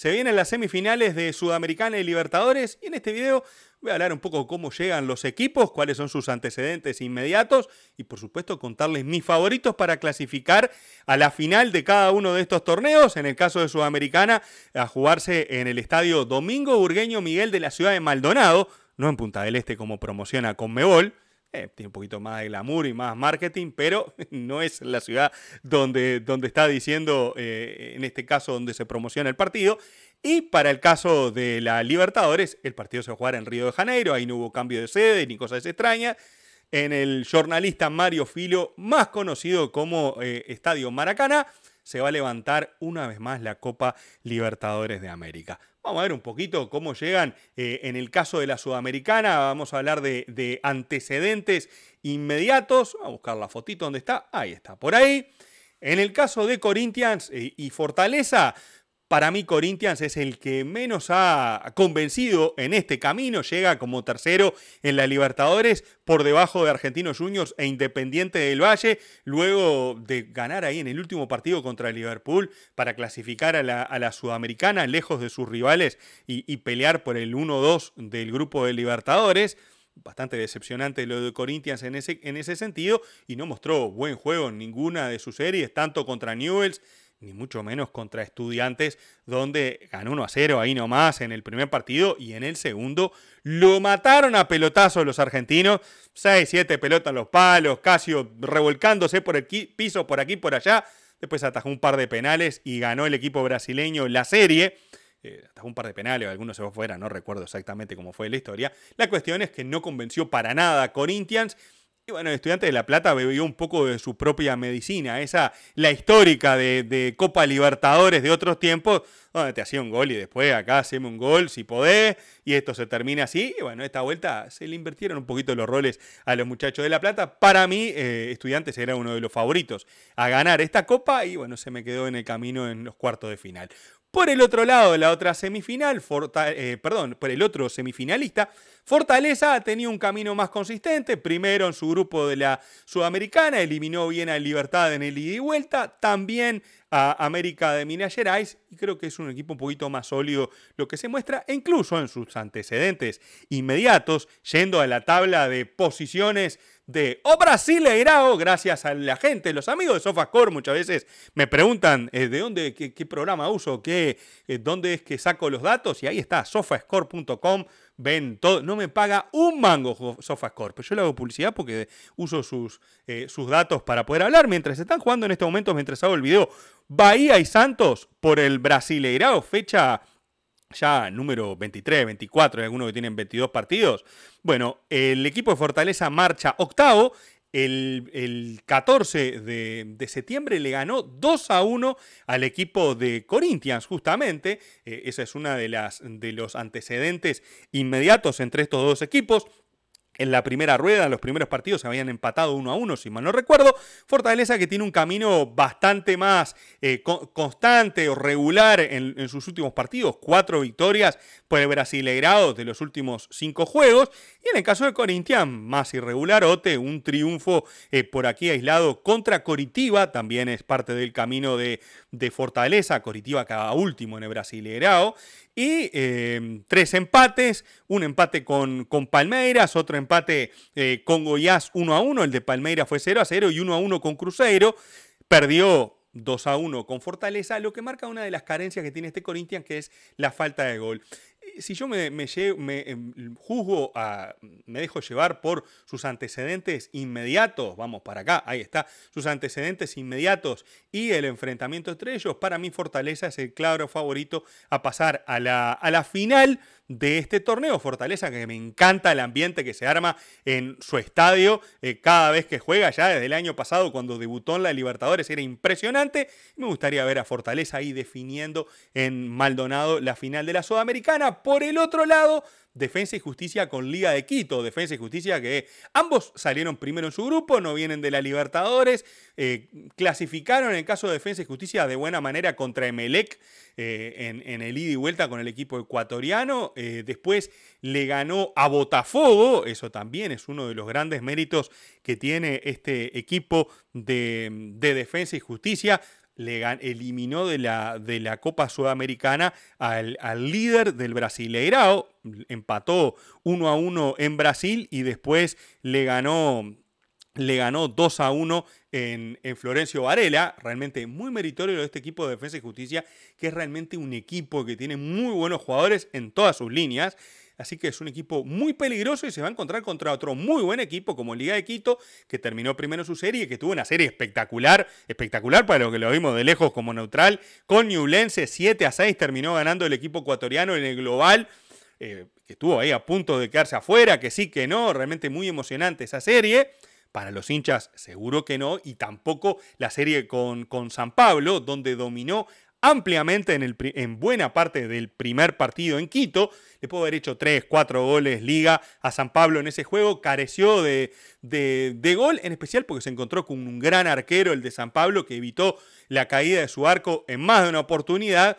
Se vienen las semifinales de Sudamericana y Libertadores y en este video voy a hablar un poco cómo llegan los equipos, cuáles son sus antecedentes inmediatos y por supuesto contarles mis favoritos para clasificar a la final de cada uno de estos torneos, en el caso de Sudamericana a jugarse en el estadio Domingo Burgueño Miguel de la ciudad de Maldonado, no en Punta del Este como promociona Conmebol eh, tiene un poquito más de glamour y más marketing, pero no es la ciudad donde, donde está diciendo, eh, en este caso, donde se promociona el partido. Y para el caso de la Libertadores, el partido se va a jugar en Río de Janeiro, ahí no hubo cambio de sede ni cosas extrañas. En el jornalista Mario Filo, más conocido como eh, Estadio Maracana se va a levantar una vez más la Copa Libertadores de América. Vamos a ver un poquito cómo llegan. Eh, en el caso de la Sudamericana, vamos a hablar de, de antecedentes inmediatos. Vamos a buscar la fotito donde está. Ahí está, por ahí. En el caso de Corinthians eh, y Fortaleza, para mí Corinthians es el que menos ha convencido en este camino, llega como tercero en la Libertadores por debajo de Argentinos Juniors e Independiente del Valle, luego de ganar ahí en el último partido contra Liverpool para clasificar a la, Sudamericana lejos de sus rivales y, pelear por el 1-2 del grupo de Libertadores bastante decepcionante lo de Corinthians en ese, en ese, sentido y no mostró buen juego en ninguna de sus series, tanto contra Newells ni mucho menos contra estudiantes, donde ganó 1 a 0 ahí nomás en el primer partido y en el segundo lo mataron a pelotazos los argentinos. 6, 7 pelotas los palos, Casio revolcándose por el piso, por aquí, por allá. Después atajó un par de penales y ganó el equipo brasileño la serie. Eh, atajó un par de penales, algunos se fue fuera, no recuerdo exactamente cómo fue la historia. La cuestión es que no convenció para nada a Corinthians y bueno, el estudiante de La Plata bebió un poco de su propia medicina, esa, la histórica de, Copa Libertadores de otros tiempos, donde te hacía un gol y después acá haceme un gol si podés, y esto se termina así. Y bueno, esta vuelta se le invirtieron un poquito los roles a los muchachos de La Plata. Para mí, eh, Estudiantes era uno de los favoritos a ganar esta copa y bueno, se me quedó en el camino en los cuartos de final. Por el otro lado, la otra semifinal, eh, perdón, por el otro semifinalista, Fortaleza ha tenido un camino más consistente. Primero en su grupo de la Sudamericana, eliminó bien a Libertad en el ida y vuelta. También a América de Minas Gerais. Y creo que es un equipo un poquito más sólido lo que se muestra, e incluso en sus antecedentes inmediatos, yendo a la tabla de posiciones de O oh, Brasileirao, oh, gracias a la gente, los amigos de Sofascore muchas veces me preguntan eh, de dónde, qué, programa uso, qué, eh, dónde es que saco los datos y ahí está, sofascore.com, ven todo, no me paga un mango Sofascore, pero yo le hago publicidad porque uso sus, eh, sus datos para poder hablar mientras están jugando en este momento, mientras hago el video, Bahía y Santos por el Brasileirao, fecha ya número 23, 24, hay algunos que tienen 22 partidos. Bueno, el equipo de Fortaleza marcha octavo. El, 14 de, de, septiembre le ganó 2 a 1 al equipo de Corinthians, justamente. Ese eh, esa es una de, las, de los antecedentes inmediatos entre estos dos equipos en la primera rueda, en los primeros partidos, se habían empatado uno a uno, si mal no recuerdo. Fortaleza que tiene un camino bastante más eh, constante o regular en, sus últimos partidos. Cuatro victorias por el de los últimos cinco juegos en el caso de Corinthians, más irregularote, un triunfo eh, por aquí aislado contra Coritiba, también es parte del camino de, Fortaleza, Coritiba cada último en el Brasileirao, y em, tres empates, un empate con, con Palmeiras, otro empate eh, con Goiás 1 a 1, el de Palmeiras fue 0 a 0 y 1 a 1 con Cruzeiro, perdió 2 a 1 con Fortaleza, lo que marca una de las carencias que tiene este Corinthians, que es la falta de gol si yo me, me em, juzgo a, me dejo llevar por sus antecedentes inmediatos, vamos para acá, ahí está, sus antecedentes inmediatos y el enfrentamiento entre ellos, para mí Fortaleza es el claro favorito a pasar a la, a la final de este torneo. Fortaleza, que me encanta el ambiente que se arma en su estadio eh, cada vez que juega, ya desde el año pasado cuando debutó en la Libertadores era impresionante. Me gustaría ver a Fortaleza ahí definiendo en Maldonado la final de la Sudamericana. Por el otro lado, Defensa y Justicia con Liga de Quito. Defensa y Justicia que ambos salieron primero en su grupo, no vienen de la Libertadores, eh, clasificaron en el caso de Defensa y Justicia de buena manera contra Emelec eh, en, el ida y vuelta con el equipo ecuatoriano. Eh, después le ganó a Botafogo, eso también es uno de los grandes méritos que tiene este equipo de Defensa y Justicia eliminó de la, de la Copa Sudamericana al, líder del Brasileirao, empató 1 a 1 en Brasil y después le ganó, le ganó 2 a 1 en, en, Florencio Varela, realmente muy meritorio de este equipo de defensa y justicia, que es realmente un equipo que tiene muy buenos jugadores en todas sus líneas. Así que es un equipo muy peligroso y se va a encontrar contra otro muy buen equipo como Liga de Quito, que terminó primero su serie, que tuvo una serie espectacular, espectacular para lo que lo vimos de lejos como neutral, con Newlense 7 a 6 terminó ganando el equipo ecuatoriano en el global. Eh, que estuvo ahí a punto de quedarse afuera, que sí, que no, realmente muy emocionante esa serie. Para los hinchas, seguro que no, y tampoco la serie con, con San Pablo, donde dominó ampliamente en, buena parte del primer partido en Quito. Le pudo haber hecho 3, 4 goles liga a San Pablo en ese juego. Careció de, de, de gol, en especial porque se encontró con un gran arquero, el de San Pablo, que evitó la caída de su arco en más de una oportunidad.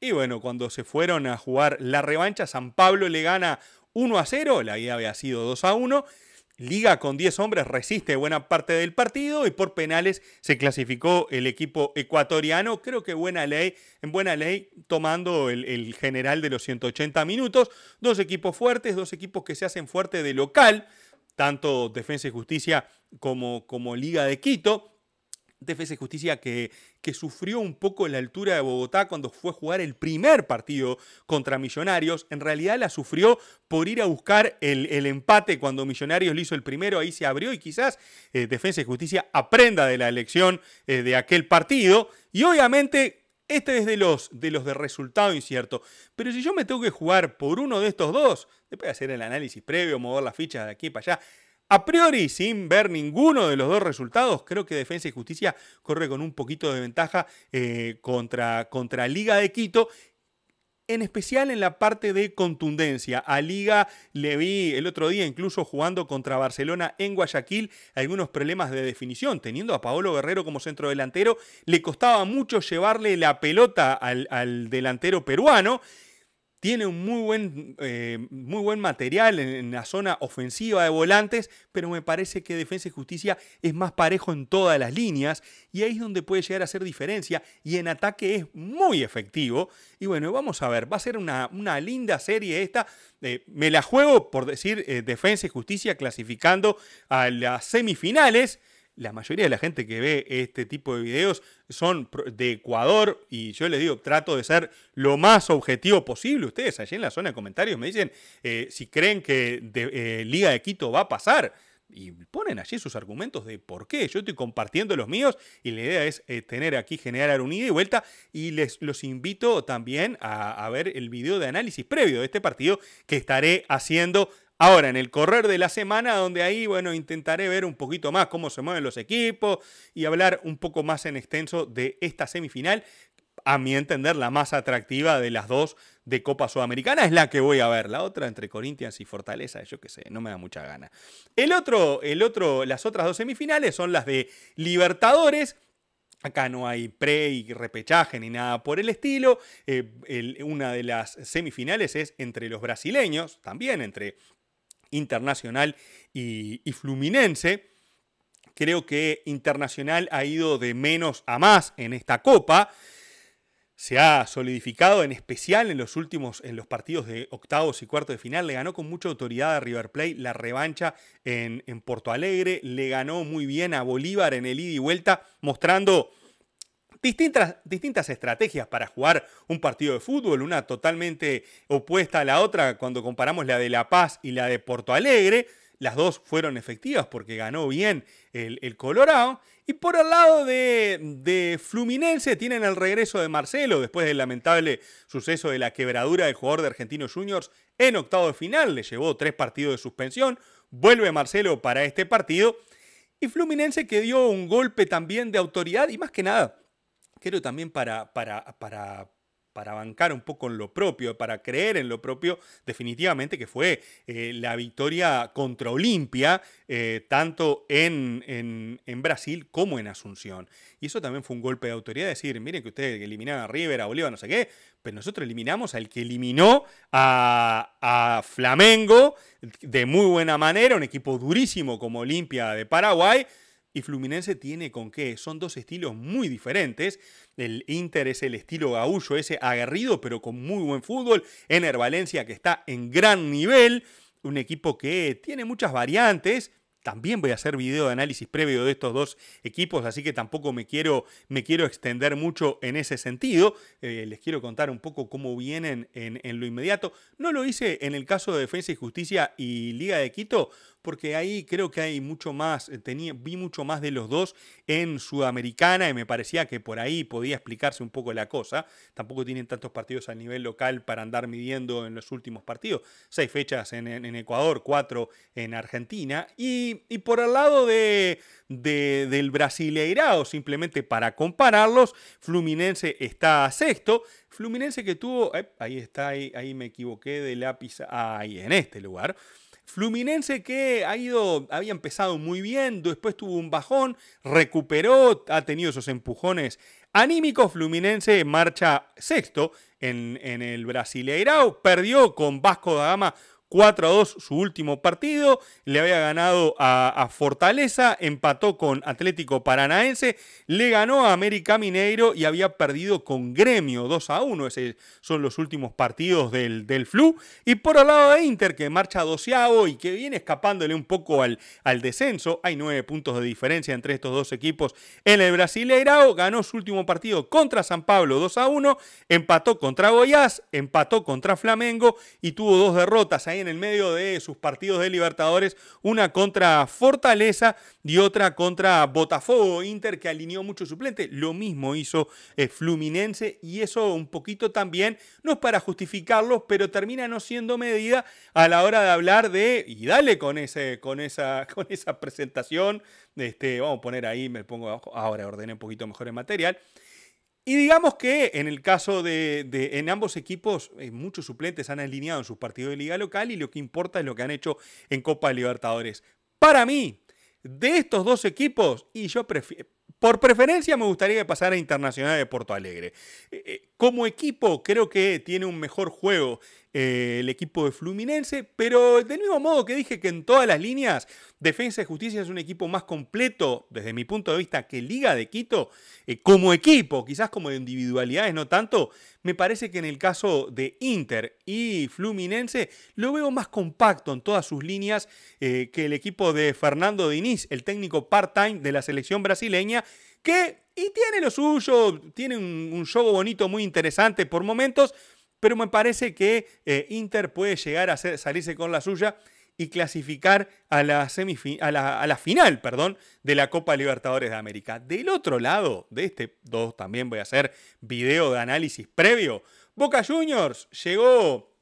Y bueno, cuando se fueron a jugar la revancha, San Pablo le gana 1 a 0, la guía había sido 2 a 1, Liga con 10 hombres resiste buena parte del partido y por penales se clasificó el equipo ecuatoriano. Creo que buena ley, en buena ley, tomando el, general de los 180 minutos. Dos equipos fuertes, dos equipos que se hacen fuerte de local, tanto Defensa y Justicia como, como Liga de Quito. Defensa y Justicia que, sufrió un poco en la altura de Bogotá cuando fue a jugar el primer partido contra Millonarios. En realidad la sufrió por ir a buscar el, empate cuando Millonarios le hizo el primero, ahí se abrió y quizás eh, Defensa y Justicia aprenda de la elección eh, de aquel partido. Y obviamente este es de los, de los de resultado incierto. Pero si yo me tengo que jugar por uno de estos dos, después de hacer el análisis previo, mover las fichas de aquí para allá, a priori, sin ver ninguno de los dos resultados, creo que Defensa y Justicia corre con un poquito de ventaja eh, contra, contra Liga de Quito, en especial en la parte de contundencia. A Liga le vi el otro día incluso jugando contra Barcelona en Guayaquil algunos problemas de definición. Teniendo a Paolo Guerrero como centrodelantero, le costaba mucho llevarle la pelota al, al delantero peruano tiene un muy buen, eh, muy buen material en, la zona ofensiva de volantes, pero me parece que Defensa y Justicia es más parejo en todas las líneas y ahí es donde puede llegar a hacer diferencia y en ataque es muy efectivo. Y bueno, vamos a ver, va a ser una, linda serie esta. Eh, me la juego, por decir, eh, Defensa y Justicia clasificando a las semifinales la mayoría de la gente que ve este tipo de videos son de Ecuador y yo les digo, trato de ser lo más objetivo posible. Ustedes allí en la zona de comentarios me dicen eh, si creen que eh, Liga de Quito va a pasar y ponen allí sus argumentos de por qué. Yo estoy compartiendo los míos y la idea es eh, tener aquí generar un ida y vuelta y les los invito también a, a, ver el video de análisis previo de este partido que estaré haciendo Ahora, en el correr de la semana, donde ahí, bueno, intentaré ver un poquito más cómo se mueven los equipos y hablar un poco más en extenso de esta semifinal, a mi entender, la más atractiva de las dos de Copa Sudamericana es la que voy a ver. La otra entre Corinthians y Fortaleza, yo qué sé, no me da mucha gana. El otro, el otro, las otras dos semifinales son las de Libertadores. Acá no hay pre y repechaje ni nada por el estilo. Eh, una de las semifinales es entre los brasileños, también entre Internacional y, Fluminense. Creo que Internacional ha ido de menos a más en esta copa se ha solidificado, en especial en los últimos, en los partidos de octavos y cuartos de final. Le ganó con mucha autoridad a River Plate la revancha en, en Porto Alegre, le ganó muy bien a Bolívar en el ida y vuelta, mostrando distintas, distintas estrategias para jugar un partido de fútbol, una totalmente opuesta a la otra cuando comparamos la de La Paz y la de Porto Alegre. Las dos fueron efectivas porque ganó bien el, Colorado. Y por el lado de, de, Fluminense tienen el regreso de Marcelo después del lamentable suceso de la quebradura del jugador de Argentinos Juniors en octavo de final. Le llevó tres partidos de suspensión. Vuelve Marcelo para este partido. Y Fluminense que dio un golpe también de autoridad y más que nada creo también para, para, bancar un poco en lo propio, para creer en lo propio, definitivamente que fue eh, la victoria contra Olimpia, eh, tanto en, Brasil como en Asunción. Y eso también fue un golpe de autoridad, decir, miren que ustedes eliminaron a River, a Bolívar, no sé qué, pero nosotros eliminamos al que eliminó a, a Flamengo de muy buena manera, un equipo durísimo como Olimpia de Paraguay y Fluminense tiene con qué. Son dos estilos muy diferentes. El Inter es el estilo gaullo, ese aguerrido, pero con muy buen fútbol. Ener Valencia, que está en gran nivel. Un equipo que tiene muchas variantes. También voy a hacer video de análisis previo de estos dos equipos, así que tampoco me quiero, me quiero extender mucho en ese sentido. Eh, les quiero contar un poco cómo vienen en lo inmediato. No lo hice en el caso de Defensa y Justicia y Liga de Quito, porque ahí creo que hay mucho más, eh, tenía, vi mucho más de los dos en Sudamericana y me parecía que por ahí podía explicarse un poco la cosa. Tampoco tienen tantos partidos a nivel local para andar midiendo en los últimos partidos. Seis fechas en, Ecuador, cuatro en Argentina. Y, por el lado de, del Brasileirado, simplemente para compararlos, Fluminense está a sexto. Fluminense que tuvo, eh, ahí está, ahí, ahí me equivoqué de lápiz, ahí en este lugar. Fluminense que ha ido, había empezado muy bien, después tuvo un bajón, recuperó, ha tenido esos empujones anímicos. Fluminense marcha sexto en, en el Brasileirao, perdió con Vasco da Gama 4 a 2 su último partido, le había ganado a, Fortaleza, empató con Atlético Paranaense, le ganó a América Mineiro y había perdido con Gremio 2 a 1. Esos son los últimos partidos del, del Flu. Y por el lado de Inter, que marcha doceavo y que viene escapándole un poco al, al descenso, hay nueve puntos de diferencia entre estos dos equipos en el Brasileirao, ganó su último partido contra San Pablo 2 a 1, empató contra Goiás, empató contra Flamengo y tuvo dos derrotas ahí en el medio de sus partidos de Libertadores, una contra Fortaleza y otra contra Botafogo, Inter que alineó mucho suplente, lo mismo hizo eh, Fluminense y eso un poquito también, no es para justificarlos, pero termina no siendo medida a la hora de hablar de, y dale con, ese, con, esa, con esa presentación, este, vamos a poner ahí, me pongo abajo, ahora ordené un poquito mejor el material, y digamos que en el caso de, en ambos equipos, eh, muchos suplentes han alineado en sus partidos de liga local y lo que importa es lo que han hecho en Copa de Libertadores. Para mí, de estos dos equipos, y yo Por preferencia me gustaría pasar a Internacional de Porto Alegre. Eh, eh, como equipo creo que tiene un mejor juego eh, el equipo de Fluminense, pero del mismo modo que dije que en todas las líneas, Defensa y Justicia es un equipo más completo, desde mi punto de vista, que Liga de Quito, eh, como equipo, quizás como de individualidades, no tanto, me parece que en el caso de Inter y Fluminense lo veo más compacto en todas sus líneas eh, que el equipo de Fernando Diniz, el técnico part-time de la selección brasileña, que y tiene lo suyo, tiene un, un juego bonito, muy interesante por momentos, pero me parece que eh, Inter puede llegar a salirse con la suya y clasificar a la, a la, final de la Copa Libertadores de América. Del otro lado de este 2 también voy a hacer video de análisis previo. Boca Juniors llegó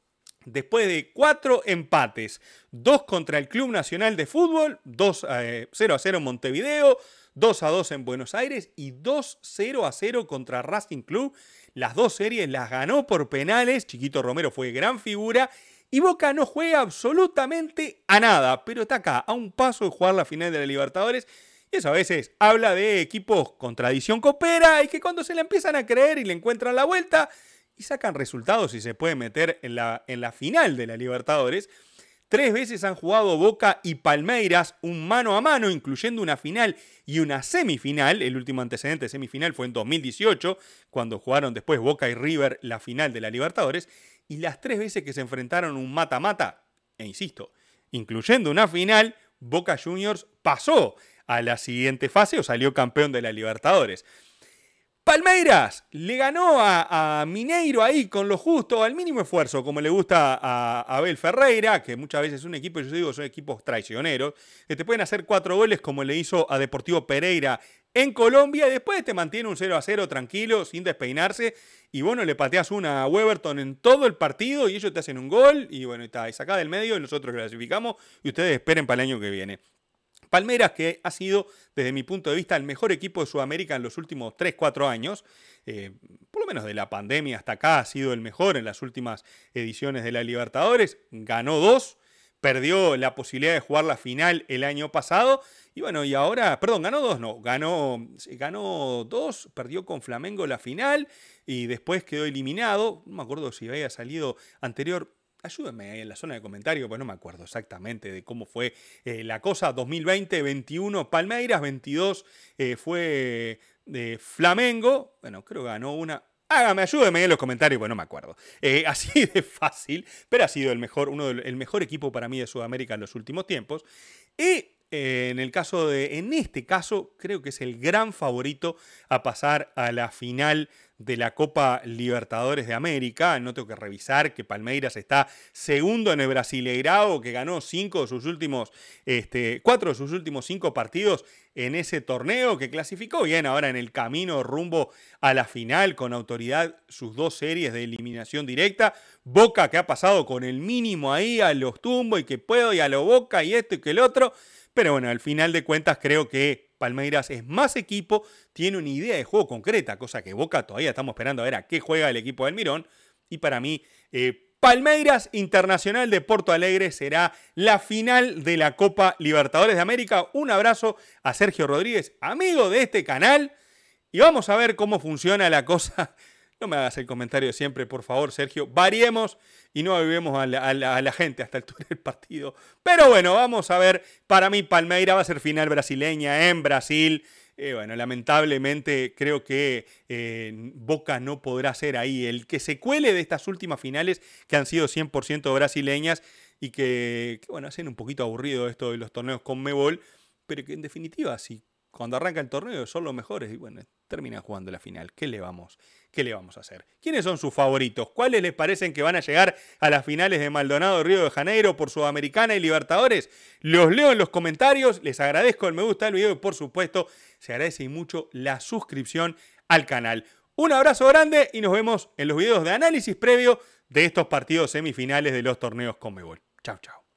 después de cuatro empates, dos contra el Club Nacional de Fútbol, 2 0 eh, a 0 en Montevideo, 2 a 2 en Buenos Aires y 2 0 a 0 contra Racing Club. Las dos series las ganó por penales. Chiquito Romero fue gran figura. Y Boca no juega absolutamente a nada, pero está acá, a un paso de jugar la final de la Libertadores. Y eso a veces habla de equipos con tradición coopera y que cuando se le empiezan a creer y le encuentran la vuelta y sacan resultados y se pueden meter en la, en la final de la Libertadores. Tres veces han jugado Boca y Palmeiras un mano a mano, incluyendo una final y una semifinal. El último antecedente de semifinal fue en 2018, cuando jugaron después Boca y River la final de la Libertadores. Y las tres veces que se enfrentaron un mata-mata, e insisto, incluyendo una final, Boca Juniors pasó a la siguiente fase o salió campeón de la Libertadores. Palmeiras le ganó a, Mineiro ahí con lo justo, al mínimo esfuerzo, como le gusta a Abel Ferreira, que muchas veces es un equipo, yo digo, son equipos traicioneros, que te pueden hacer cuatro goles como le hizo a Deportivo Pereira en Colombia, y después te mantiene un 0 a 0 tranquilo, sin despeinarse, y bueno, le pateas una a Weberton en todo el partido y ellos te hacen un gol, y bueno, está, ahí del medio y nosotros clasificamos, y ustedes esperen para el año que viene. Palmeras, que ha sido, desde mi punto de vista, el mejor equipo de Sudamérica en los últimos 3, 4 años, eh, por lo menos de la pandemia hasta acá, ha sido el mejor en las últimas ediciones de la Libertadores, ganó dos, perdió la posibilidad de jugar la final el año pasado, y bueno, y ahora, perdón, ganó dos, no, ganó, ganó dos, perdió con Flamengo la final, y después quedó eliminado, no me acuerdo si había salido anterior, ayúdenme ahí en la zona de comentarios, pues no me acuerdo exactamente de cómo fue eh, la cosa. 2020, 21 Palmeiras, 22 eh, fue de eh, Flamengo. Bueno, creo que ganó una. Hágame, ayúdeme en los comentarios, pues no me acuerdo. así de fácil, pero ha sido el mejor, uno el mejor equipo para mí de Sudamérica en los últimos tiempos. Y en el caso de, en este caso, creo que es el gran favorito a pasar a la final de la Copa Libertadores de América. No tengo que revisar que Palmeiras está segundo en el Brasileirao, que ganó cinco de sus últimos, este, cuatro de sus últimos cinco partidos en ese torneo, que clasificó bien ahora en el camino rumbo a la final con autoridad sus dos series de eliminación directa. Boca que ha pasado con el mínimo ahí a los tumbos y que puedo y a lo Boca y esto y que el otro. Pero bueno, al final de cuentas creo que Palmeiras es más equipo, tiene una idea de juego concreta, cosa que Boca todavía estamos esperando a ver a qué juega el equipo del Mirón. Y para mí, eh, Palmeiras Internacional de Porto Alegre será la final de la Copa Libertadores de América. Un abrazo a Sergio Rodríguez, amigo de este canal. Y vamos a ver cómo funciona la cosa no me hagas el comentario siempre, por favor, Sergio. Variemos y no avivemos a la, gente hasta el turno del partido. Pero bueno, vamos a ver. Para mí, Palmeira va a ser final brasileña en Brasil. Eh, bueno, lamentablemente creo que eh, Boca no podrá ser ahí el que se cuele de estas últimas finales que han sido 100% brasileñas y que, bueno, hacen un poquito aburrido esto de los torneos con Mebol, pero que en definitiva, si cuando arranca el torneo son los mejores, y bueno, Termina jugando la final. ¿Qué le vamos, qué le vamos a hacer? ¿Quiénes son sus favoritos? ¿Cuáles les parecen que van a llegar a las finales de Maldonado, Río de Janeiro, por Sudamericana y Libertadores? Los leo en los comentarios, les agradezco el me gusta del video y por supuesto se agradece mucho la suscripción al canal. Un abrazo grande y nos vemos en los videos de análisis previo de estos partidos semifinales de los torneos Conmebol. Chao, chao.